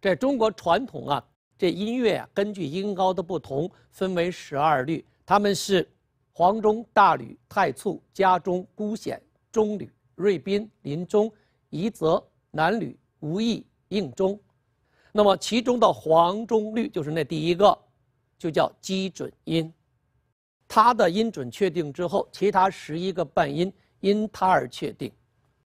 在中国传统啊，这音乐啊，根据音高的不同分为十二律，他们是黄钟、大吕、太簇、家钟、孤险、中吕、瑞宾、林钟、夷则、南吕、无意、应钟。那么其中的黄钟律就是那第一个，就叫基准音，它的音准确定之后，其他十一个半音因它而确定。